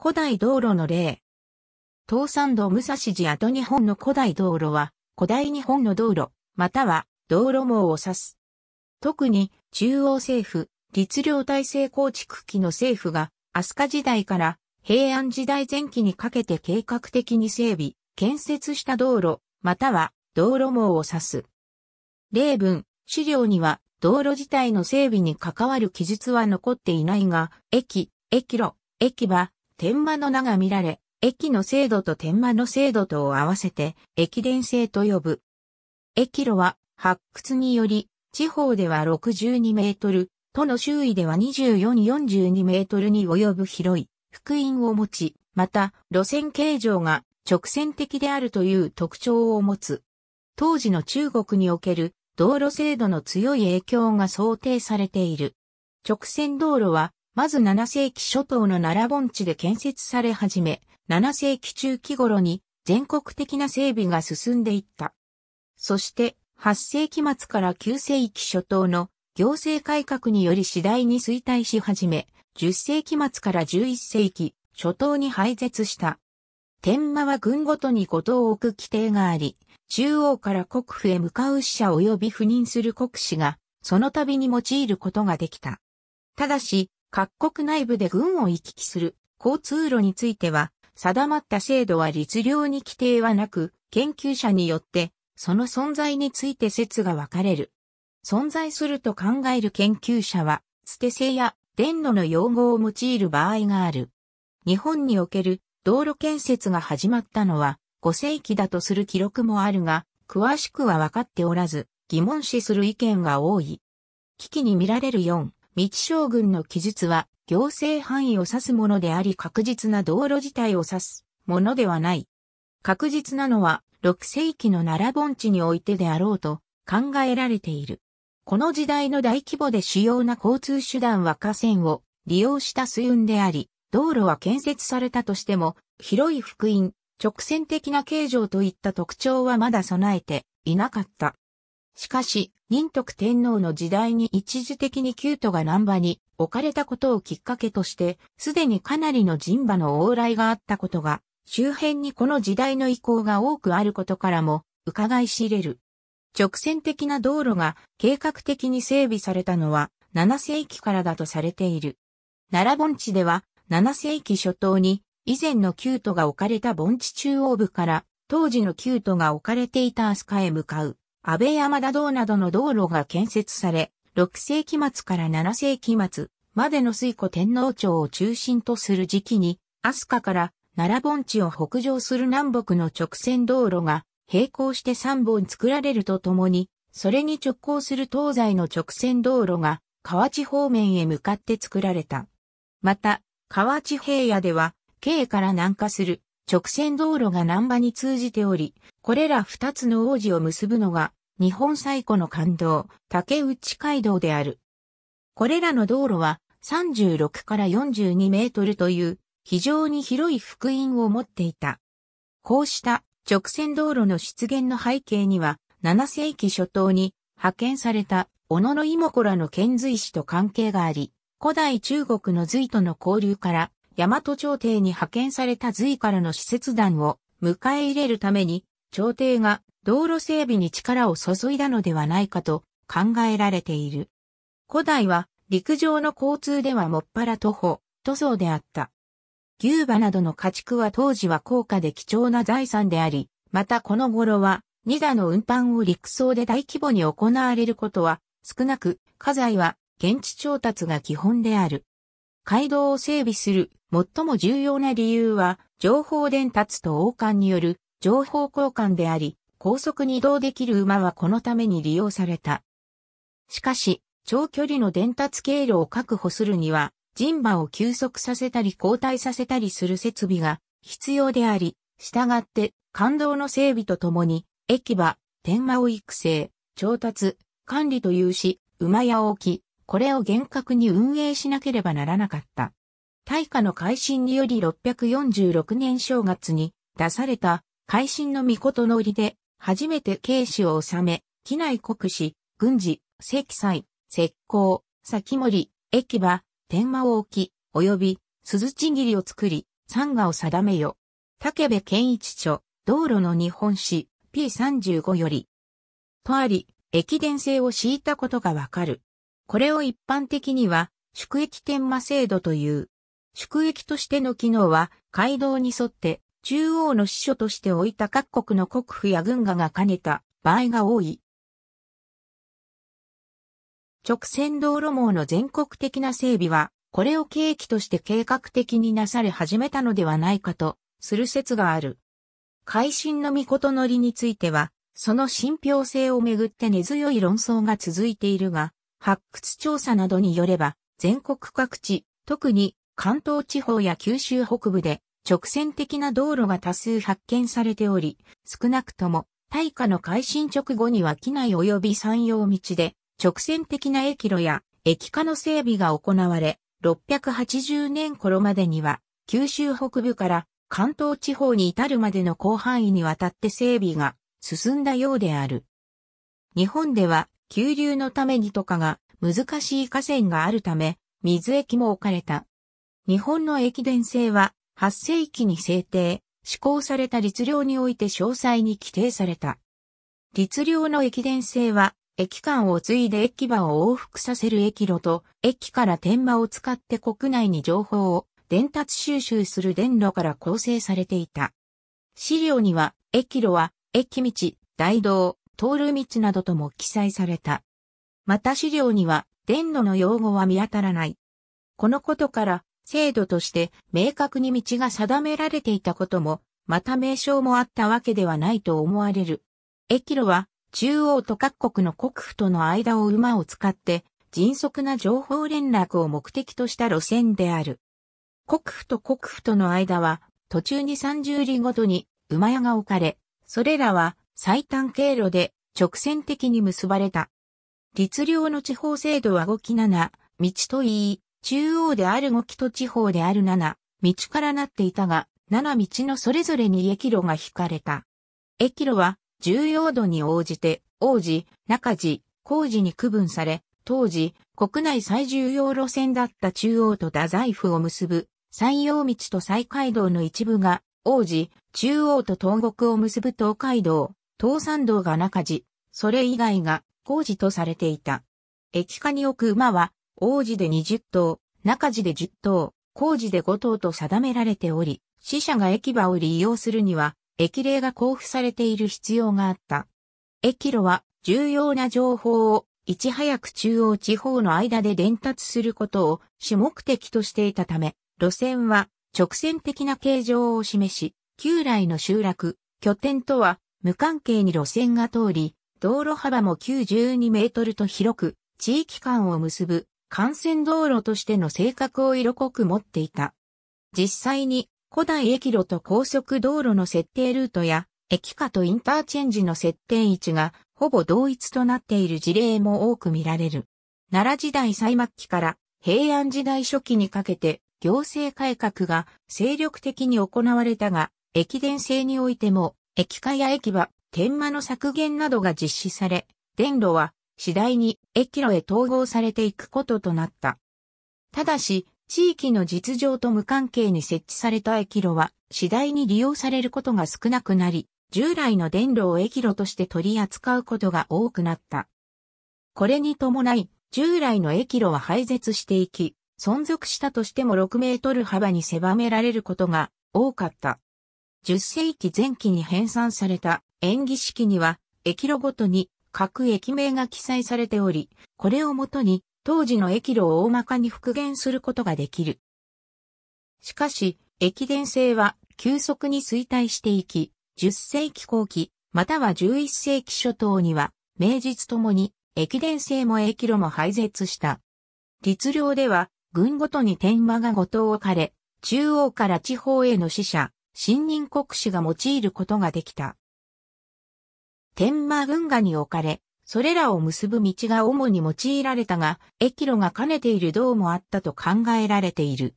古代道路の例。東山道武蔵寺跡日本の古代道路は、古代日本の道路、または道路網を指す。特に中央政府、律令体制構築期の政府が、飛鳥時代から平安時代前期にかけて計画的に整備、建設した道路、または道路網を指す。例文、資料には道路自体の整備に関わる記述は残っていないが、駅、駅路、駅場、天満の名が見られ、駅の制度と天満の制度とを合わせて、駅伝制と呼ぶ。駅路は、発掘により、地方では62メートル、都の周囲では2442メートルに及ぶ広い、福音を持ち、また、路線形状が直線的であるという特徴を持つ。当時の中国における道路制度の強い影響が想定されている。直線道路はまず7世紀初頭の奈良盆地で建設され始め、7世紀中期頃に全国的な整備が進んでいった。そして8世紀末から9世紀初頭の行政改革により次第に衰退し始め、10世紀末から11世紀初頭に廃絶した。天馬は軍ごとに五島を置く規定があり、中央から国府へ向かう使者及び赴任する国士が、その度に用いることができた。ただし、各国内部で軍を行き来する交通路については、定まった制度は律令に規定はなく、研究者によって、その存在について説が分かれる。存在すると考える研究者は、捨て性や電路の用語を用いる場合がある。日本における道路建設が始まったのは5世紀だとする記録もあるが、詳しくは分かっておらず、疑問視する意見が多い。危機に見られる4、道将軍の記述は行政範囲を指すものであり確実な道路自体を指すものではない。確実なのは6世紀の奈良盆地においてであろうと考えられている。この時代の大規模で主要な交通手段は河川を利用した水運であり、道路は建設されたとしても、広い福音、直線的な形状といった特徴はまだ備えていなかった。しかし、仁徳天皇の時代に一時的に旧都が南波に置かれたことをきっかけとして、すでにかなりの人馬の往来があったことが、周辺にこの時代の意向が多くあることからも、伺い知れる。直線的な道路が計画的に整備されたのは7世紀からだとされている。奈良盆地では7世紀初頭に以前の旧都が置かれた盆地中央部から当時の旧都が置かれていた飛鳥へ向かう安倍山田道などの道路が建設され、6世紀末から7世紀末までの水戸天皇朝を中心とする時期に、飛鳥から奈良盆地を北上する南北の直線道路が並行して3本作られるとともに、それに直行する東西の直線道路が河内方面へ向かって作られた。また、河内平野では、京から南下する直線道路が南波に通じており、これら二つの王子を結ぶのが、日本最古の感動、竹内街道である。これらの道路は、36から42メートルという、非常に広い福音を持っていた。こうした直線道路の出現の背景には、7世紀初頭に派遣された小野妹子らの遣隋使と関係があり、古代中国の隋との交流から大和朝廷に派遣された隋からの使節団を迎え入れるために、朝廷が道路整備に力を注いだのではないかと考えられている。古代は陸上の交通ではもっぱら徒歩、塗装であった。牛馬などの家畜は当時は高価で貴重な財産であり、またこの頃は、二座の運搬を陸送で大規模に行われることは、少なく、家財は現地調達が基本である。街道を整備する最も重要な理由は、情報伝達と王冠による情報交換であり、高速に移動できる馬はこのために利用された。しかし、長距離の伝達経路を確保するには、人馬を休息させたり交代させたりする設備が必要であり、従って、感動の整備とともに、駅馬、天馬を育成、調達、管理というし、馬や置き、これを厳格に運営しなければならなかった。大化の改新により646年正月に出された改新の御事の折で、初めて慶子を治め、機内国史、軍事、積載、石膏、先森、駅場、天魔を置き、及び、鈴ち切りを作り、参河を定めよ。竹部健一著、道路の日本史、P35 より。とあり、駅伝制を敷いたことがわかる。これを一般的には、宿駅天魔制度という。宿駅としての機能は、街道に沿って中央の支所として置いた各国の国府や軍がが兼ねた場合が多い。直線道路網の全国的な整備は、これを契機として計画的になされ始めたのではないかと、する説がある。改新の御事のりについては、その信憑性をめぐって根強い論争が続いているが、発掘調査などによれば、全国各地、特に関東地方や九州北部で直線的な道路が多数発見されており、少なくとも大火の改新直後には機内及び山陽道で直線的な駅路や駅化の整備が行われ、680年頃までには九州北部から関東地方に至るまでの広範囲にわたって整備が進んだようである。日本では急流のためにとかが難しい河川があるため、水駅も置かれた。日本の駅伝制は8世紀に制定、施行された律令において詳細に規定された。律令の駅伝制は、駅間を継いで駅場を往復させる駅路と、駅から天馬を使って国内に情報を伝達収集する電路から構成されていた。資料には、駅路は、駅道、大道、通る道などとも記載された。また資料には、電路の用語は見当たらない。このことから、制度として明確に道が定められていたことも、また名称もあったわけではないと思われる。駅路は中央と各国の国府との間を馬を使って迅速な情報連絡を目的とした路線である。国府と国府との間は途中に30里ごとに馬屋が置かれ、それらは最短経路で直線的に結ばれた。律令の地方制度は5期7、道といい、中央である五木と地方である七、道からなっていたが、七道のそれぞれに駅路が引かれた。駅路は、重要度に応じて、王子、中寺、工事に区分され、当時、国内最重要路線だった中央と太宰府を結ぶ、山陽道と西海道の一部が、王子、中央と東国を結ぶ東海道、東山道が中寺、それ以外が工事とされていた。駅下に置く馬は、王子で20頭、中寺で10頭、工事で5頭と定められており、死者が駅場を利用するには、駅令が交付されている必要があった。駅路は重要な情報をいち早く中央地方の間で伝達することを主目的としていたため、路線は直線的な形状を示し、旧来の集落、拠点とは無関係に路線が通り、道路幅も92メートルと広く、地域間を結ぶ幹線道路としての性格を色濃く持っていた。実際に古代駅路と高速道路の設定ルートや駅下とインターチェンジの設定位置がほぼ同一となっている事例も多く見られる。奈良時代最末期から平安時代初期にかけて行政改革が精力的に行われたが、駅伝制においても駅下や駅場、天満の削減などが実施され、電路は次第に駅路へ統合されていくこととなった。ただし、地域の実情と無関係に設置された駅路は次第に利用されることが少なくなり、従来の電路を駅路として取り扱うことが多くなった。これに伴い、従来の駅路は廃絶していき、存続したとしても6メートル幅に狭められることが多かった。10世紀前期に編纂された演技式には、駅路ごとに各駅名が記載されており、これをもとに当時の駅路を大まかに復元することができる。しかし、駅伝性は急速に衰退していき、10世紀後期、または11世紀初頭には、名実ともに、駅伝性も駅路も廃絶した。律令では、軍ごとに天馬が五島を枯れ、中央から地方への使者、新任国士が用いることができた。天満運河に置かれ、それらを結ぶ道が主に用いられたが、駅路が兼ねている道もあったと考えられている。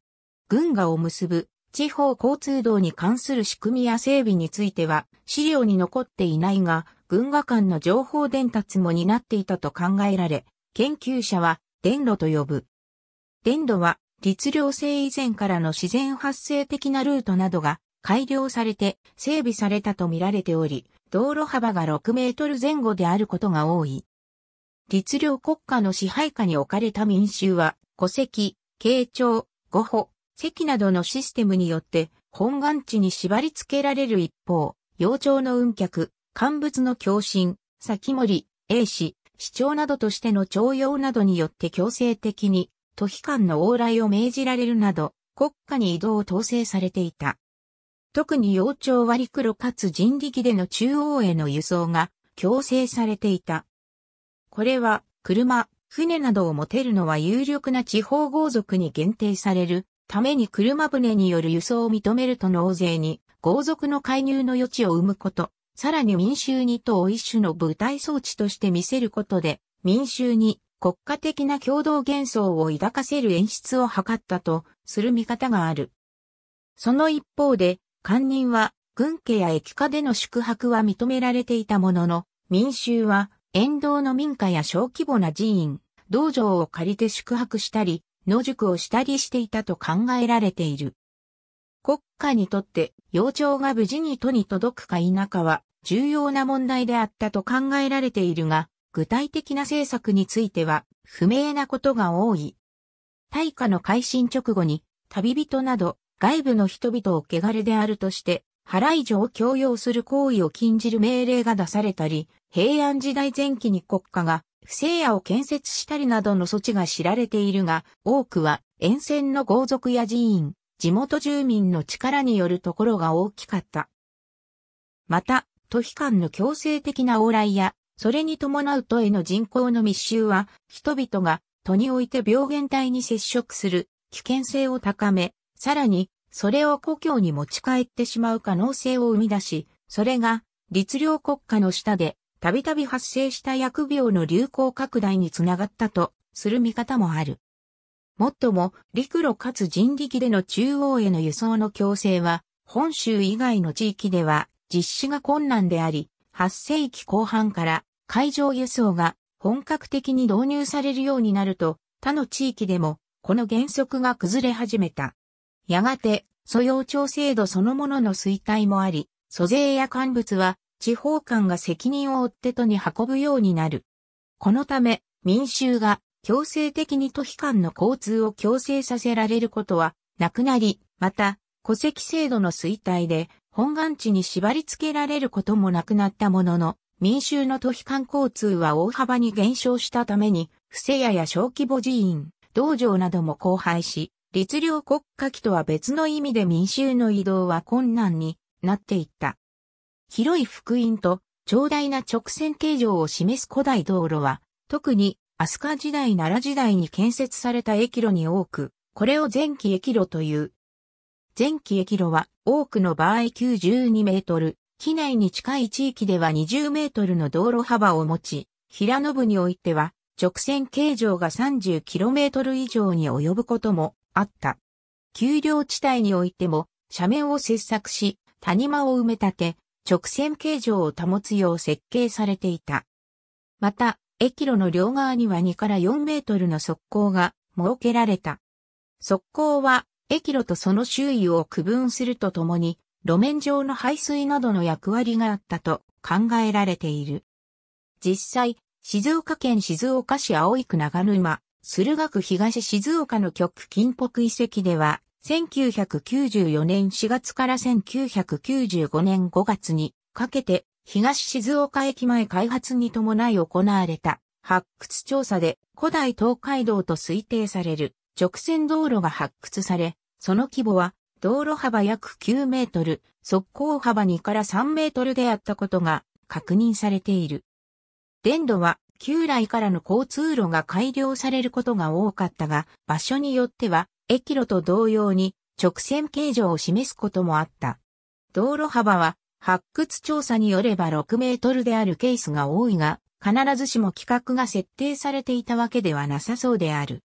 群馬を結ぶ地方交通道に関する仕組みや整備については資料に残っていないが、群馬間の情報伝達も担っていたと考えられ、研究者は電路と呼ぶ。電路は律令制以前からの自然発生的なルートなどが改良されて整備されたと見られており、道路幅が6メートル前後であることが多い。律令国家の支配下に置かれた民衆は、戸籍、慶長、語法、籍などのシステムによって、本願地に縛り付けられる一方、洋長の運客、乾物の共振、先森、英氏、市長などとしての徴用などによって強制的に、都費間の往来を命じられるなど、国家に移動を統制されていた。特に幼鳥割黒かつ人力での中央への輸送が強制されていた。これは、車、船などを持てるのは有力な地方豪族に限定されるために車船による輸送を認めると納税に豪族の介入の余地を生むこと、さらに民衆にと一種の舞台装置として見せることで、民衆に国家的な共同幻想を抱かせる演出を図ったとする見方がある。その一方で、官人は、軍家や駅家での宿泊は認められていたものの、民衆は、沿道の民家や小規模な寺院、道場を借りて宿泊したり、野宿をしたりしていたと考えられている。国家にとって、幼鳥が無事に都に届くか否かは、重要な問題であったと考えられているが、具体的な政策については、不明なことが多い。大化の改新直後に、旅人など、外部の人々を汚れであるとして、払以上を強要する行為を禁じる命令が出されたり、平安時代前期に国家が不正屋を建設したりなどの措置が知られているが、多くは沿線の豪族や寺院、地元住民の力によるところが大きかった。また、都市間の強制的な往来や、それに伴う都への人口の密集は、人々が都において病原体に接触する危険性を高め、さらに、それを故郷に持ち帰ってしまう可能性を生み出し、それが、律令国家の下で、たびたび発生した疫病の流行拡大につながったと、する見方もある。もっとも、陸路かつ人力での中央への輸送の強制は、本州以外の地域では実施が困難であり、8世紀後半から海上輸送が本格的に導入されるようになると、他の地域でもこの原則が崩れ始めた。やがて、素養庁制度そのものの衰退もあり、租税や乾物は地方官が責任を負って都に運ぶようになる。このため、民衆が強制的に都非間の交通を強制させられることはなくなり、また、戸籍制度の衰退で本願地に縛り付けられることもなくなったものの、民衆の都非間交通は大幅に減少したために、不正屋や小規模寺院、道場なども荒廃し、律令国家機とは別の意味で民衆の移動は困難になっていった。広い福音と長大な直線形状を示す古代道路は、特に飛鳥時代奈良時代に建設された駅路に多く、これを前期駅路という。前期駅路は多くの場合92メートル、機内に近い地域では20メートルの道路幅を持ち、平野部においては直線形状が3 0トル以上に及ぶこともあった。丘陵地帯においても、斜面を切削し、谷間を埋め立て、直線形状を保つよう設計されていた。また、駅路の両側には2から4メートルの側溝が設けられた。側溝は、駅路とその周囲を区分するとともに、路面上の排水などの役割があったと考えられている。実際、静岡県静岡市葵区長沼、駿河区東静岡の局近北遺跡では、1994年4月から1995年5月にかけて、東静岡駅前開発に伴い行われた発掘調査で古代東海道と推定される直線道路が発掘され、その規模は道路幅約9メートル、速攻幅2から3メートルであったことが確認されている。電路は旧来からの交通路が改良されることが多かったが、場所によっては、駅路と同様に直線形状を示すこともあった。道路幅は発掘調査によれば6メートルであるケースが多いが、必ずしも規格が設定されていたわけではなさそうである。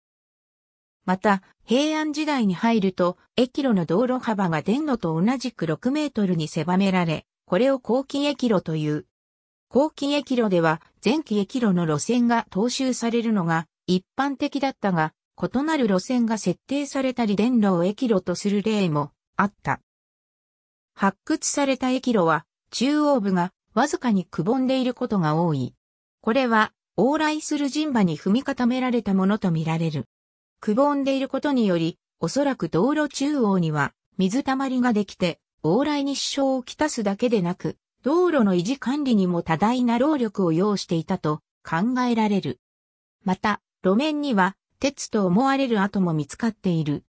また、平安時代に入ると、駅路の道路幅が電路と同じく6メートルに狭められ、これを後期駅路という。後期駅路では、前期駅路の路線が踏襲されるのが一般的だったが、異なる路線が設定されたり電路を駅路とする例もあった。発掘された駅路は中央部がわずかにくぼんでいることが多い。これは往来する人馬に踏み固められたものとみられる。くぼんでいることにより、おそらく道路中央には水たまりができて、往来に支障をきたすだけでなく、道路の維持管理にも多大な労力を要していたと考えられる。また、路面には鉄と思われる跡も見つかっている。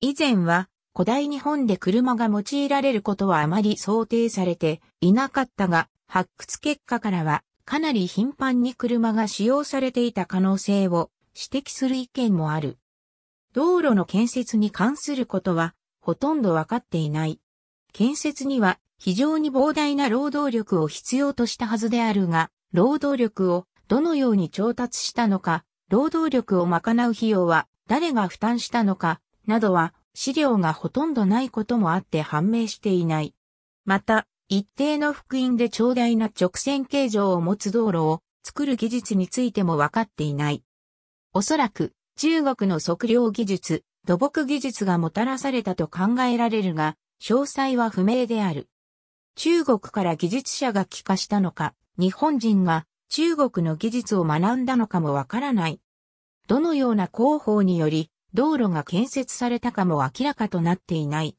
以前は古代日本で車が用いられることはあまり想定されていなかったが、発掘結果からはかなり頻繁に車が使用されていた可能性を指摘する意見もある。道路の建設に関することはほとんどわかっていない。建設には非常に膨大な労働力を必要としたはずであるが、労働力をどのように調達したのか、労働力を賄う費用は誰が負担したのか、などは資料がほとんどないこともあって判明していない。また、一定の福音で長大な直線形状を持つ道路を作る技術についても分かっていない。おそらく中国の測量技術、土木技術がもたらされたと考えられるが、詳細は不明である。中国から技術者が帰化したのか、日本人が中国の技術を学んだのかもわからない。どのような工法により道路が建設されたかも明らかとなっていない。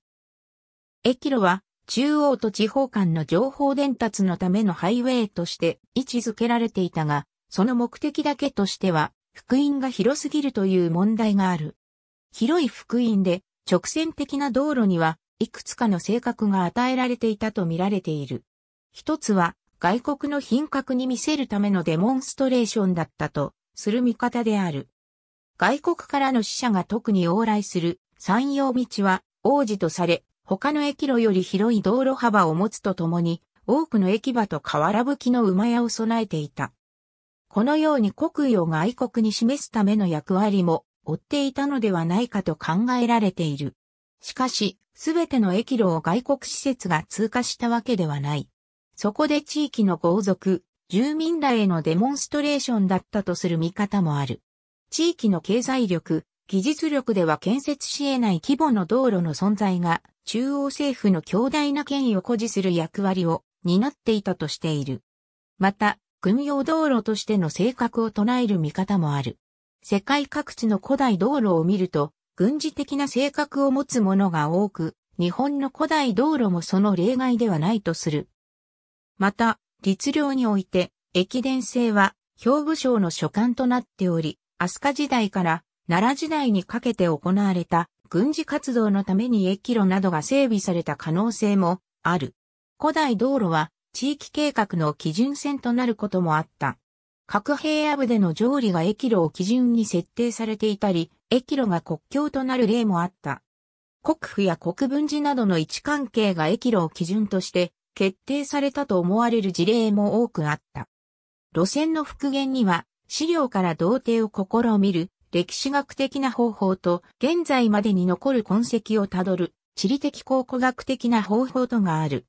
駅路は中央と地方間の情報伝達のためのハイウェイとして位置づけられていたが、その目的だけとしては、福音が広すぎるという問題がある。広い福音で直線的な道路にはいくつかの性格が与えられていたと見られている。一つは、外国の品格に見せるためのデモンストレーションだったと、する見方である。外国からの死者が特に往来する山陽道は王子とされ、他の駅路より広い道路幅を持つとともに、多くの駅場と河原吹きの馬屋を備えていた。このように国威を外国に示すための役割も追っていたのではないかと考えられている。しかし、すべての駅路を外国施設が通過したわけではない。そこで地域の豪族、住民らへのデモンストレーションだったとする見方もある。地域の経済力、技術力では建設し得ない規模の道路の存在が中央政府の強大な権威を誇示する役割を担っていたとしている。また、軍用道路としての性格を唱える見方もある。世界各地の古代道路を見ると、軍事的な性格を持つ者が多く、日本の古代道路もその例外ではないとする。また、律令において、駅伝制は、兵部省の所管となっており、飛鳥時代から奈良時代にかけて行われた軍事活動のために駅路などが整備された可能性もある。古代道路は地域計画の基準線となることもあった。各平野部での条理が駅路を基準に設定されていたり、駅路が国境となる例もあった。国府や国分寺などの位置関係が駅路を基準として決定されたと思われる事例も多くあった。路線の復元には資料から童貞を試みる歴史学的な方法と現在までに残る痕跡をたどる地理的考古学的な方法とがある。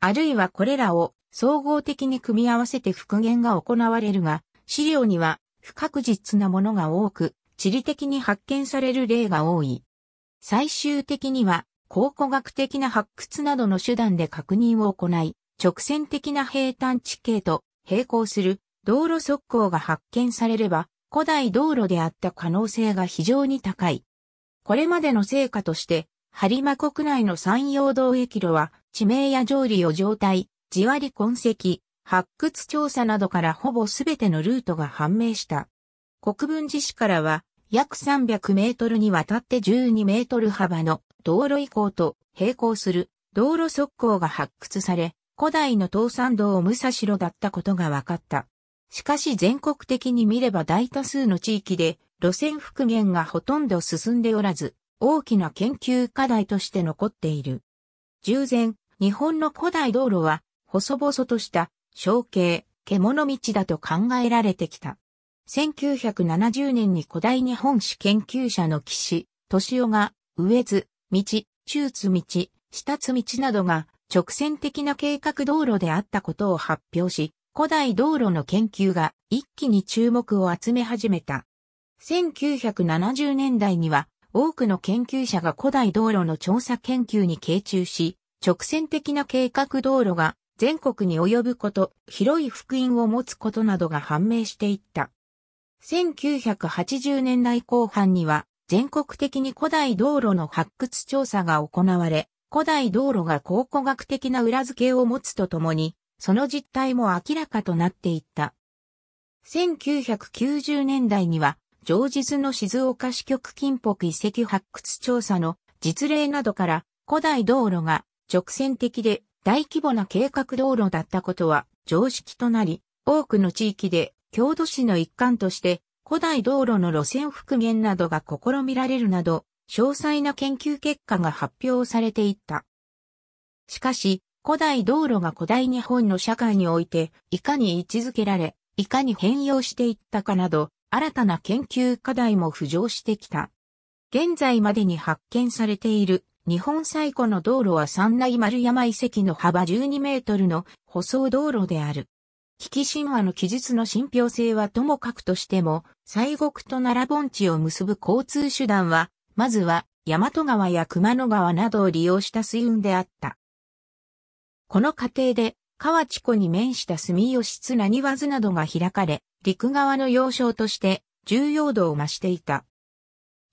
あるいはこれらを総合的に組み合わせて復元が行われるが、資料には不確実なものが多く、地理的に発見される例が多い。最終的には考古学的な発掘などの手段で確認を行い、直線的な平坦地形と並行する道路側溝が発見されれば、古代道路であった可能性が非常に高い。これまでの成果として、播磨国内の山陽道駅路は、地名や上理を状態、地割り痕跡、発掘調査などからほぼすべてのルートが判明した。国分寺市からは、約300メートルにわたって12メートル幅の道路移行と並行する道路側溝が発掘され、古代の東山道を武蔵路だったことが分かった。しかし全国的に見れば大多数の地域で路線復元がほとんど進んでおらず、大きな研究課題として残っている。従前、日本の古代道路は、細々とした、小径、獣道だと考えられてきた。1970年に古代日本史研究者の岸、敏夫が、上津、道、中津道、下津道などが直線的な計画道路であったことを発表し、古代道路の研究が一気に注目を集め始めた。1970年代には多くの研究者が古代道路の調査研究に傾注し、直線的な計画道路が全国に及ぶこと、広い福音を持つことなどが判明していった。1980年代後半には全国的に古代道路の発掘調査が行われ、古代道路が考古学的な裏付けを持つとともに、その実態も明らかとなっていった。1990年代には、上日の静岡支局金北遺跡発掘調査の実例などから古代道路が直線的で大規模な計画道路だったことは常識となり、多くの地域で郷土史の一環として、古代道路の路線復元などが試みられるなど、詳細な研究結果が発表されていった。しかし、古代道路が古代日本の社会において、いかに位置づけられ、いかに変容していったかなど、新たな研究課題も浮上してきた。現在までに発見されている日本最古の道路は三内丸山遺跡の幅12メートルの舗装道路である。危機神話の記述の信憑性はともかくとしても、西国と奈良盆地を結ぶ交通手段は、まずは、大和川や熊野川などを利用した水運であった。この過程で、河内湖に面した住吉津なに津などが開かれ、陸側の要衝として重要度を増していた。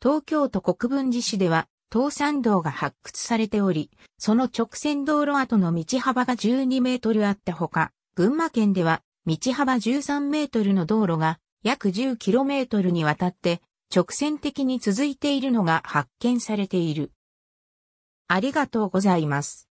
東京都国分寺市では、東山道が発掘されており、その直線道路跡の道幅が12メートルあったほか、群馬県では、道幅13メートルの道路が約1 0キロメートルにわたって直線的に続いているのが発見されている。ありがとうございます。